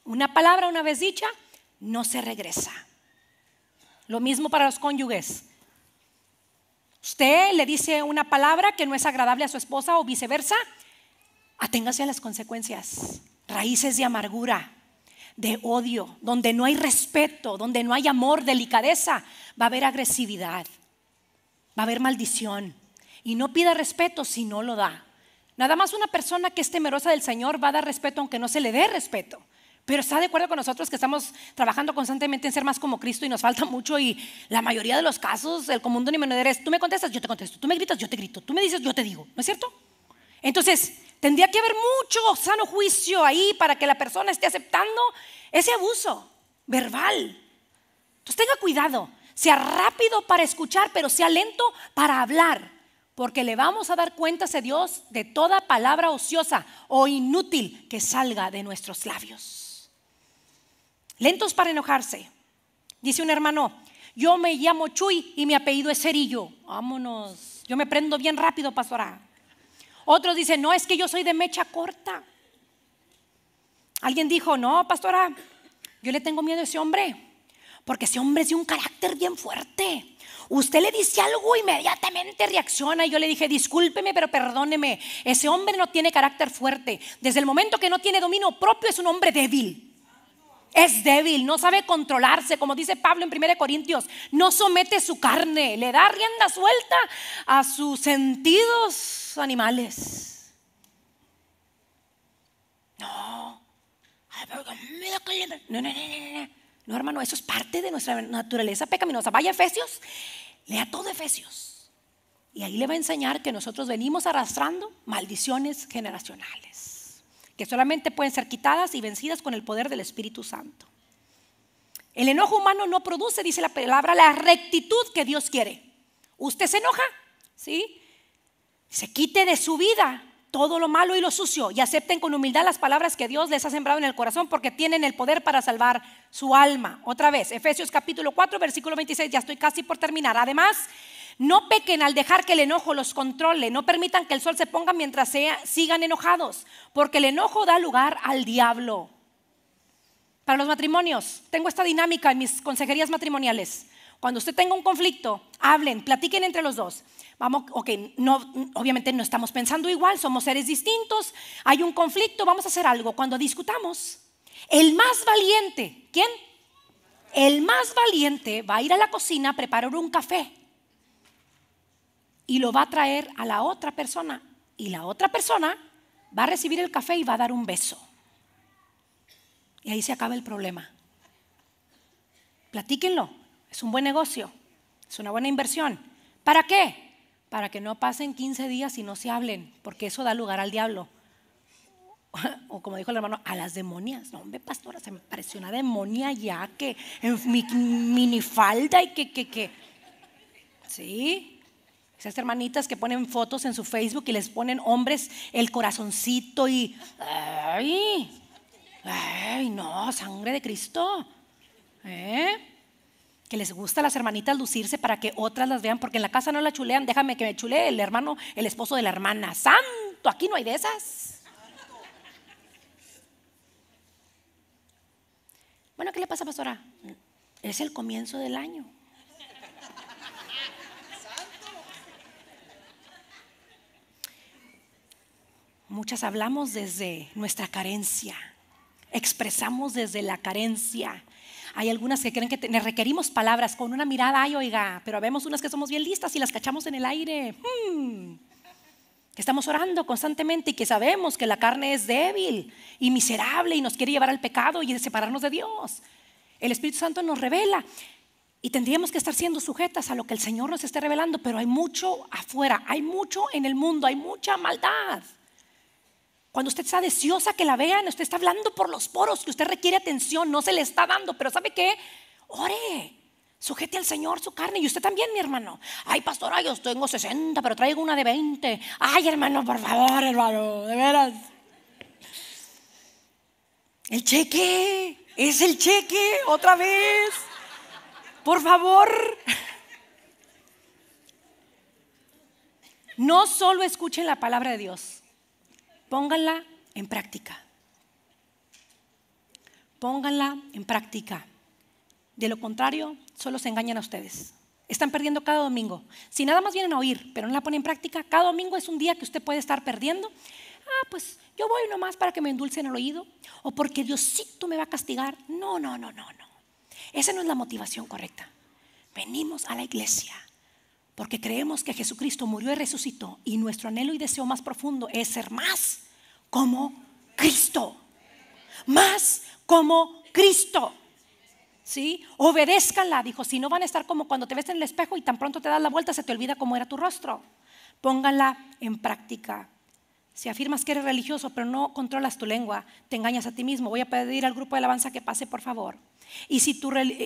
A: Una palabra, una vez dicha, no se regresa. Lo mismo para los cónyuges. Usted le dice una palabra que no es agradable a su esposa o viceversa, aténgase a las consecuencias. Raíces de amargura, de odio, donde no hay respeto, donde no hay amor, delicadeza, va a haber agresividad, va a haber maldición. Y no pida respeto si no lo da. Nada más una persona que es temerosa del Señor va a dar respeto aunque no se le dé respeto. Pero está de acuerdo con nosotros que estamos trabajando constantemente en ser más como Cristo y nos falta mucho y la mayoría de los casos el común denominador es tú me contestas, yo te contesto, tú me gritas, yo te grito, tú me dices, yo te digo, ¿no es cierto? Entonces, tendría que haber mucho sano juicio ahí para que la persona esté aceptando ese abuso verbal. Entonces, tenga cuidado, sea rápido para escuchar, pero sea lento para hablar porque le vamos a dar cuenta a Dios de toda palabra ociosa o inútil que salga de nuestros labios lentos para enojarse. Dice un hermano, yo me llamo Chuy y mi apellido es Cerillo. Vámonos, yo me prendo bien rápido, pastora. Otros dicen, no, es que yo soy de mecha corta. Alguien dijo, no, pastora, yo le tengo miedo a ese hombre, porque ese hombre es de un carácter bien fuerte. Usted le dice algo, inmediatamente reacciona. Y yo le dije, discúlpeme, pero perdóneme. Ese hombre no tiene carácter fuerte. Desde el momento que no tiene dominio propio, es un hombre débil es débil, no sabe controlarse, como dice Pablo en 1 Corintios, no somete su carne, le da rienda suelta a sus sentidos animales. No, no, no, no, no, no, hermano, eso es parte de nuestra naturaleza pecaminosa. Vaya Efesios, lea todo Efesios. Y ahí le va a enseñar que nosotros venimos arrastrando maldiciones generacionales que solamente pueden ser quitadas y vencidas con el poder del Espíritu Santo. El enojo humano no produce, dice la palabra, la rectitud que Dios quiere. ¿Usted se enoja? ¿Sí? Se quite de su vida todo lo malo y lo sucio y acepten con humildad las palabras que Dios les ha sembrado en el corazón porque tienen el poder para salvar su alma. Otra vez, Efesios capítulo 4, versículo 26, ya estoy casi por terminar. Además, no pequen al dejar que el enojo los controle. No permitan que el sol se ponga mientras sigan enojados, porque el enojo da lugar al diablo. Para los matrimonios, tengo esta dinámica en mis consejerías matrimoniales. Cuando usted tenga un conflicto, hablen, platiquen entre los dos. Vamos, no, obviamente no estamos pensando igual, somos seres distintos, hay un conflicto, vamos a hacer algo. Cuando discutamos, el más valiente, ¿quién? El más valiente va a ir a la cocina a preparar un café y lo va a traer a la otra persona y la otra persona va a recibir el café y va a dar un beso. Y ahí se acaba el problema. Platíquenlo, es un buen negocio, es una buena inversión. ¿Para qué? Para que no pasen 15 días y no se hablen, porque eso da lugar al diablo. O como dijo el hermano, a las demonias. No, hombre, pastora, se me pareció una demonia ya que en mi minifalda y que, que, que. Sí, esas hermanitas que ponen fotos en su Facebook y les ponen hombres el corazoncito y... ¡Ay! ¡Ay, no! ¡Sangre de Cristo! ¿eh? Que les gusta a las hermanitas lucirse para que otras las vean, porque en la casa no la chulean. Déjame que me chulee el hermano, el esposo de la hermana. ¡Santo! Aquí no hay de esas. Bueno, ¿qué le pasa, pastora? Es el comienzo del año. Muchas hablamos desde nuestra carencia, expresamos desde la carencia. Hay algunas que creen que te, requerimos palabras con una mirada, ay, oiga, pero vemos unas que somos bien listas y las cachamos en el aire. Hmm. Que estamos orando constantemente y que sabemos que la carne es débil y miserable y nos quiere llevar al pecado y separarnos de Dios. El Espíritu Santo nos revela y tendríamos que estar siendo sujetas a lo que el Señor nos esté revelando, pero hay mucho afuera, hay mucho en el mundo, hay mucha maldad. Cuando usted está deseosa que la vean, usted está hablando por los poros, que usted requiere atención, no se le está dando, pero ¿sabe qué? Ore, sujete al Señor su carne y usted también, mi hermano. Ay, pastor, ay, yo tengo 60, pero traigo una de 20. Ay, hermano, por favor, hermano, de veras. El cheque, es el cheque, otra vez. Por favor. No solo escuchen la palabra de Dios Pónganla en práctica. Pónganla en práctica. De lo contrario, solo se engañan a ustedes. Están perdiendo cada domingo. Si nada más vienen a oír, pero no la ponen en práctica, cada domingo es un día que usted puede estar perdiendo. Ah, pues yo voy nomás para que me endulcen el oído o porque Diosito me va a castigar. No, no, no, no, no. Esa no es la motivación correcta. Venimos a la iglesia porque creemos que Jesucristo murió y resucitó y nuestro anhelo y deseo más profundo es ser más como Cristo. Más como Cristo. ¿Sí? Obedézcanla, dijo, si no van a estar como cuando te ves en el espejo y tan pronto te das la vuelta se te olvida cómo era tu rostro. Pónganla en práctica. Si afirmas que eres religioso pero no controlas tu lengua, te engañas a ti mismo. Voy a pedir al grupo de alabanza que pase, por favor. Y,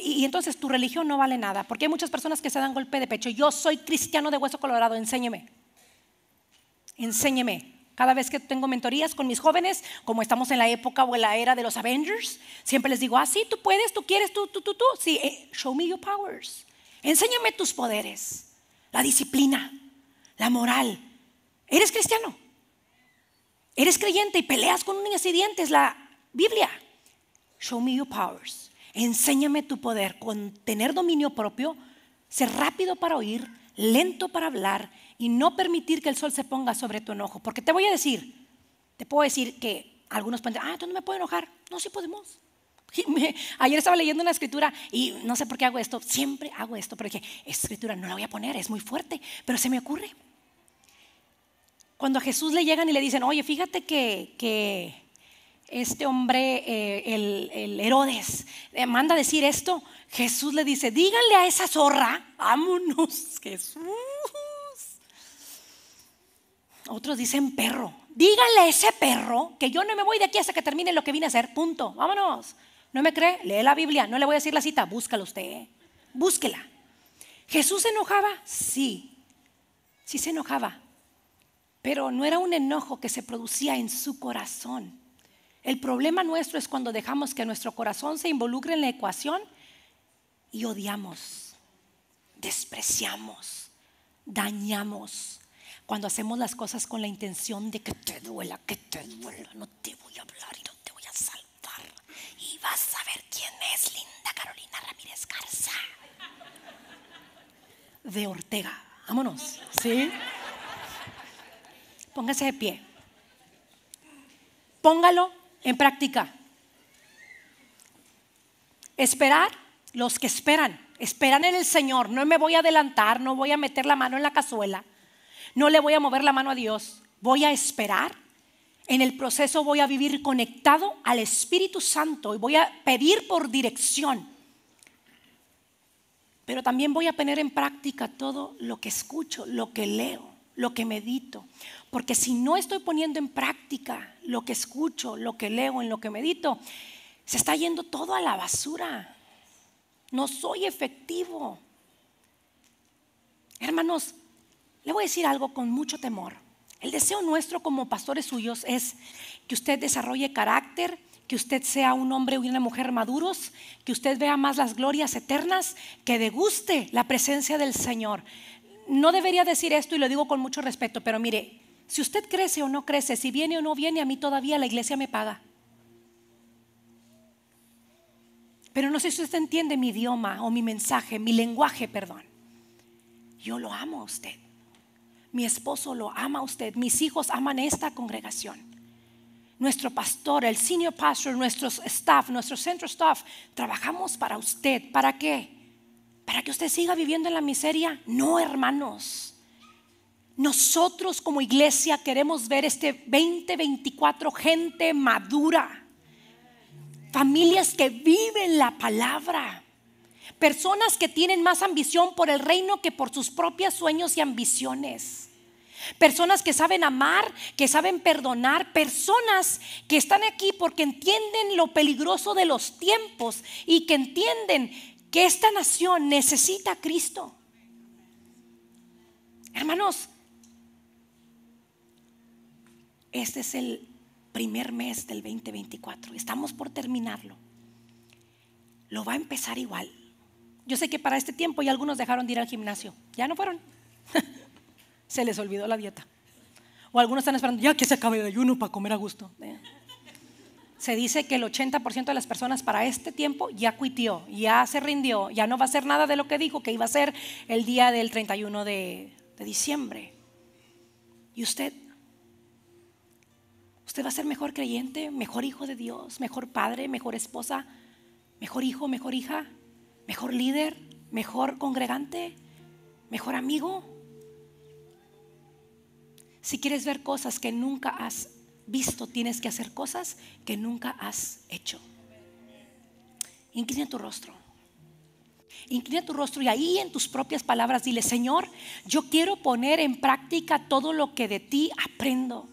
A: y entonces tu religión no vale nada, porque hay muchas personas que se dan golpe de pecho. Yo soy cristiano de hueso colorado, enséñeme. Enséñeme. Cada vez que tengo mentorías con mis jóvenes, como estamos en la época o en la era de los Avengers, siempre les digo, ah, sí, tú puedes, tú quieres, tú, tú, tú, tú. Sí, eh, show me your powers. Enséñame tus poderes, la disciplina, la moral. ¿Eres cristiano? ¿Eres creyente y peleas con un es la Biblia? Show me your powers. Enséñame tu poder con tener dominio propio, ser rápido para oír, lento para hablar y no permitir que el sol se ponga sobre tu enojo. Porque te voy a decir, te puedo decir que algunos pueden decir, ah, tú no me puedes enojar. No, sí podemos. ayer estaba leyendo una escritura y no sé por qué hago esto, siempre hago esto, pero dije, escritura no la voy a poner, es muy fuerte, pero se me ocurre. Cuando a Jesús le llegan y le dicen, oye, fíjate que este hombre, eh, el, Herodes, eh, manda manda decir esto, Jesús le dice, díganle a esa zorra, vámonos, Jesús. Otros dicen perro, díganle a ese perro que yo no me voy de aquí hasta que termine lo que vine a hacer, punto, vámonos. ¿No me cree? Lee la Biblia, no le voy a decir la cita, búscala usted, ¿eh? búsquela. ¿Jesús se enojaba? Sí, sí se enojaba, pero no era un enojo que se producía en su corazón el problema nuestro es cuando dejamos que nuestro corazón se involucre en la ecuación y odiamos, despreciamos, dañamos. Cuando hacemos las cosas con la intención de que te duela, que te duela, no te voy a hablar y no te voy a salvar. Y vas a ver quién es linda Carolina Ramírez Garza. De Ortega. Vámonos, ¿sí? Póngase de pie. Póngalo en práctica. Esperar los que esperan. Esperan en el Señor. No me voy a adelantar, no voy a meter la mano en la cazuela, no le voy a mover la mano a Dios. Voy a esperar. En el proceso voy a vivir conectado al Espíritu Santo y voy a pedir por dirección. Pero también voy a poner en práctica todo lo que escucho, lo que leo, lo que medito. Porque si no estoy poniendo en práctica lo que escucho, lo que leo, en lo que medito, se está yendo todo a la basura. No soy efectivo. Hermanos, le voy a decir algo con mucho temor. El deseo nuestro como pastores suyos es que usted desarrolle carácter, que usted sea un hombre y una mujer maduros, que usted vea más las glorias eternas, que deguste la presencia del Señor. No debería decir esto y lo digo con mucho respeto, pero mire, si usted crece o no crece, si viene o no viene, a mí todavía la iglesia me paga. Pero no sé si usted entiende mi idioma o mi mensaje, mi lenguaje, perdón. Yo lo amo a usted. Mi esposo lo ama a usted. Mis hijos aman esta congregación. Nuestro pastor, el senior pastor, nuestro staff, nuestro centro staff, trabajamos para usted. ¿Para qué? ¿Para que usted siga viviendo en la miseria? No, hermanos. Nosotros como iglesia queremos ver este 2024 gente madura, familias que viven la palabra, personas que tienen más ambición por el reino que por sus propios sueños y ambiciones. Personas que saben amar, que saben perdonar, personas que están aquí porque entienden lo peligroso de los tiempos y que entienden que esta nación necesita a Cristo. Hermanos, este es el primer mes del 2024. Estamos por terminarlo. Lo va a empezar igual. Yo sé que para este tiempo ya algunos dejaron de ir al gimnasio. Ya no fueron. se les olvidó la dieta. O algunos están esperando ya que se acabe el ayuno para comer a gusto. Se dice que el 80% de las personas para este tiempo ya cuitió, ya se rindió, ya no va a ser nada de lo que dijo que iba a ser el día del 31 de diciembre. Y usted Usted va a ser mejor creyente, mejor hijo de Dios, mejor padre, mejor esposa, mejor hijo, mejor hija, mejor líder, mejor congregante, mejor amigo. Si quieres ver cosas que nunca has visto, tienes que hacer cosas que nunca has hecho. Inclina tu rostro. Inclina tu rostro y ahí en tus propias palabras dile, Señor, yo quiero poner en práctica todo lo que de ti aprendo.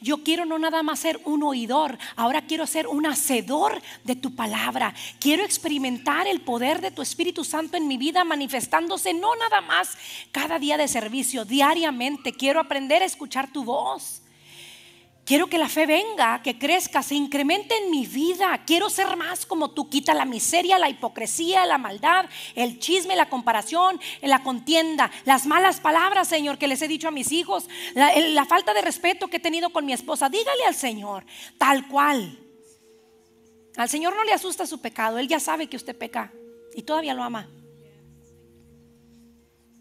A: Yo quiero no nada más ser un oidor, ahora quiero ser un hacedor de tu palabra. Quiero experimentar el poder de tu Espíritu Santo en mi vida manifestándose no nada más cada día de servicio, diariamente. Quiero aprender a escuchar tu voz. Quiero que la fe venga, que crezca, se incremente en mi vida. Quiero ser más como tú. Quita la miseria, la hipocresía, la maldad, el chisme, la comparación, la contienda, las malas palabras, Señor, que les he dicho a mis hijos, la, falta de respeto que he tenido con mi esposa. Dígale al Señor, tal cual. Al Señor no le asusta su pecado. Él ya sabe que usted peca y todavía lo ama.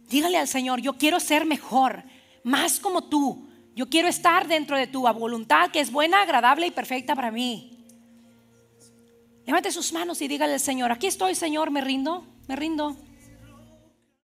A: Dígale al Señor, yo quiero ser mejor, más como tú yo quiero estar dentro de tu voluntad que es buena, agradable y perfecta para mí. Levante sus manos y dígale al Señor, aquí estoy Señor, me rindo, me rindo.